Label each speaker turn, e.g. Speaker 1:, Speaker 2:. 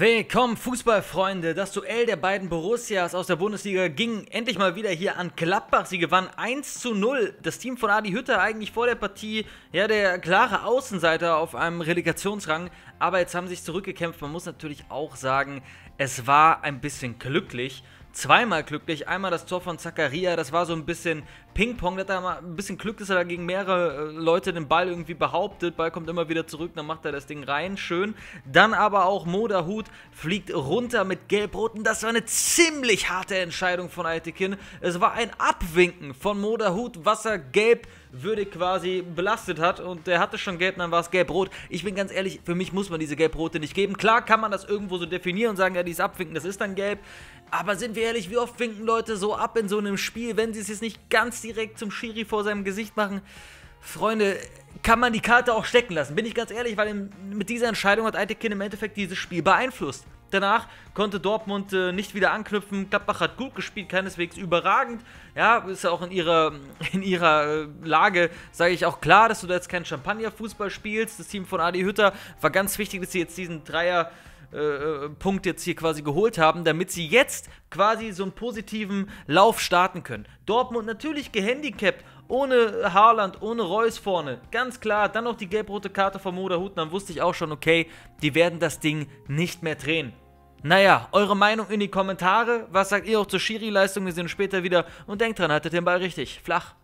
Speaker 1: Willkommen Fußballfreunde. Das Duell der beiden Borussias aus der Bundesliga ging endlich mal wieder hier an Klappbach. Sie gewann 1 zu 0. Das Team von Adi Hütter eigentlich vor der Partie ja der klare Außenseiter auf einem Relegationsrang. Aber jetzt haben sie sich zurückgekämpft. Man muss natürlich auch sagen, es war ein bisschen glücklich zweimal glücklich. Einmal das Tor von Zacharia, das war so ein bisschen Ping-Pong, hat er mal ein bisschen Glück, dass er da gegen mehrere äh, Leute den Ball irgendwie behauptet. Ball kommt immer wieder zurück, dann macht er das Ding rein, schön. Dann aber auch Moderhut fliegt runter mit Gelb-Roten. Das war eine ziemlich harte Entscheidung von Aitekin. Es war ein Abwinken von Moderhut, was er gelb würdig quasi belastet hat und der hatte schon gelb, dann war es gelb-rot. Ich bin ganz ehrlich, für mich muss man diese gelb-rote nicht geben. Klar kann man das irgendwo so definieren und sagen, ja, dieses Abwinken, das ist dann gelb. Aber sind wir ehrlich, wie oft winken Leute so ab in so einem Spiel, wenn sie es jetzt nicht ganz die direkt zum Schiri vor seinem Gesicht machen. Freunde, kann man die Karte auch stecken lassen, bin ich ganz ehrlich, weil mit dieser Entscheidung hat Eitekin im Endeffekt dieses Spiel beeinflusst. Danach konnte Dortmund äh, nicht wieder anknüpfen. Gladbach hat gut gespielt, keineswegs überragend. Ja, ist ja auch in ihrer, in ihrer äh, Lage, sage ich auch klar, dass du da jetzt keinen Champagner-Fußball spielst. Das Team von Adi Hütter war ganz wichtig, dass sie jetzt diesen Dreier äh, äh, Punkt jetzt hier quasi geholt haben, damit sie jetzt quasi so einen positiven Lauf starten können. Dortmund natürlich gehandicapt ohne Haaland, ohne Reus vorne. Ganz klar, dann noch die gelb-rote Karte von Moderhut, dann wusste ich auch schon, okay, die werden das Ding nicht mehr drehen. Naja, eure Meinung in die Kommentare. Was sagt ihr auch zur Schiri-Leistung? Wir sehen uns später wieder. Und denkt dran, haltet den Ball richtig. Flach.